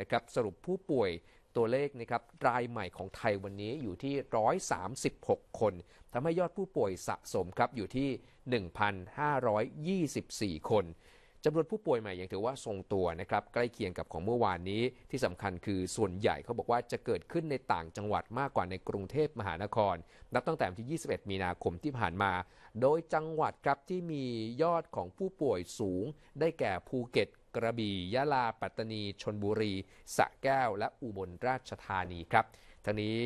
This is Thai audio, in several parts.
นะครับสรุปผู้ป่วยตัวเลขนะครับรายใหม่ของไทยวันนี้อยู่ที่ 136 คนทำให้ยอดผู้ป่วยสะสมครับอยู่ที่ 1,524 คนจำนวนผู้ป่วยใหม่ยังถือว่าทรงตัวนะครับใกล้เคียงกับของเมื่อวานนี้ที่สำคัญคือส่วนใหญ่เขาบอกว่าจะเกิดขึ้นในต่างจังหวัดมากกว่าในกรุงเทพมหานคร นับตั้งแต่วันที่ 21 มีนาคมที่ผ่านมา โดยจังหวัดครับที่มียอดของผู้ป่วยสูง ได้แก่ภูเก็ตกระบี่ยะลา ปัตตานี ชนบุรีสระแก้วและอุบลราชธานีครับ ทั้งนี้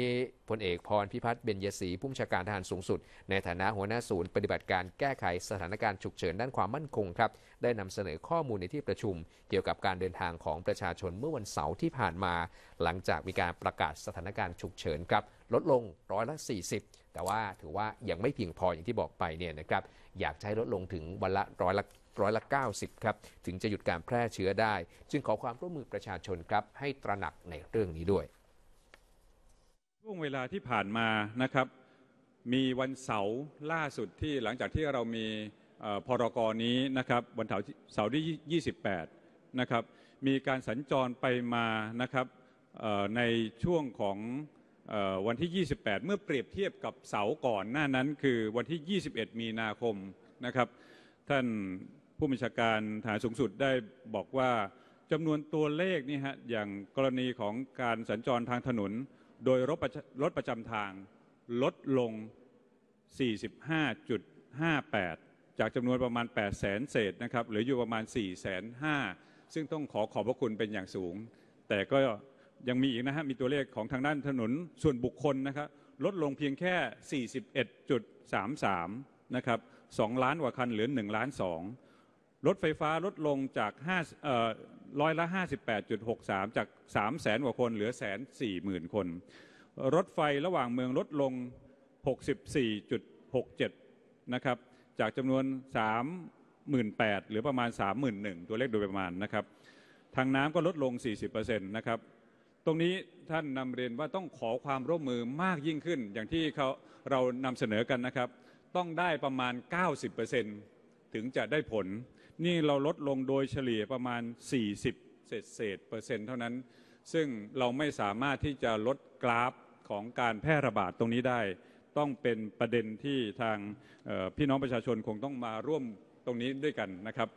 พลเอกพรพิพัฒน์เบญยศรีผู้บัญชาการทหารสูงสุด ในฐานะหัวหน้าศูนย์ปฏิบัติการแก้ไขสถานการณ์ฉุกเฉินด้านความมั่นคงครับ ได้นำเสนอข้อมูลในที่ประชุม เกี่ยวกับการเดินทางของประชาชนเมื่อวันเสาร์ที่ผ่านมา หลังจากมีการประกาศสถานการณ์ฉุกเฉินครับ ลดลงร้อยละ 40 แต่ว่าถือว่ายังไม่เพียงพออย่างที่บอกไปเนี่ยนะครับอยากใช้ลดลงถึงวันละร้อยละร้อยละ90ครับ ถึงจะหยุดการแพร่เชื้อได้จึงขอความร่วมมือประชาชนครับให้ตระหนักในเรื่องนี้ด้วยช่วงเวลาที่ผ่านมานะครับมีวันเสาร์ล่าสุดที่หลังจากที่เรามีพรกรนี้นะครับวันเสาร์ที่ 28นะครับมีการสัญจรไปมานะครับในช่วงของวันที่ 28 เมื่อเปรียบเทียบกับเสาร์ก่อนหน้านั้นคือวันที่ 21 มีนาคมนะครับ ท่านผู้บัญชาการฐานสูงสุดได้บอกว่าจำนวนตัวเลขนี่ฮะอย่างกรณีของการสัญจรทางถนน โดยรถรถประจำทางลดลง 45.58 จากจำนวนประมาณ 8 0 0แสนเศษนะครับหรืออยู่ประมาณ 4 5 0 0 0 ซึ่งต้องขอขอบพระคุณเป็นอย่างสูง แต่ก็ยังมีอีกนะฮะมีตัวเลขของทางด้านถนนส่วนบุคคลนะครับลดลงเพียงแค่ 41.33 นะครับ 2 ล้านกว่าคันเหลือ 1 ล้าน 2รถไฟฟ้าลดลงจากร้อยละ58.63 จาก3ามแสนกว่าคนเหลือแสนสี่หมื่นคน รถไฟระหว่างเมืองลดลง 64.67นะครับจากจำนวน 3 8แปดหรือประมาณ 31,000 ตัวเลขโดยประมาณนะครับทางน้ำก็ลดลง 40%นะครับตรงนี้ท่านนำเรียนว่าต้องขอความร่วมมือมากยิ่งขึ้น อย่างที่เขาเรานำเสนอกันนะครับ ต้องได้ประมาณ 90%ถึงจะได้ผลนี่เราลดลงโดยเฉลี่ยประมาณ 40 เศษเศษเปอร์เซ็นต์เท่านั้น ซึ่งเราไม่สามารถที่จะลดกราฟของการแพร่ระบาดตรงนี้ได้ ต้องเป็นประเด็นที่ทางพี่น้องประชาชนคงต้องมาร่วมตรงนี้ด้วยกันนะครับ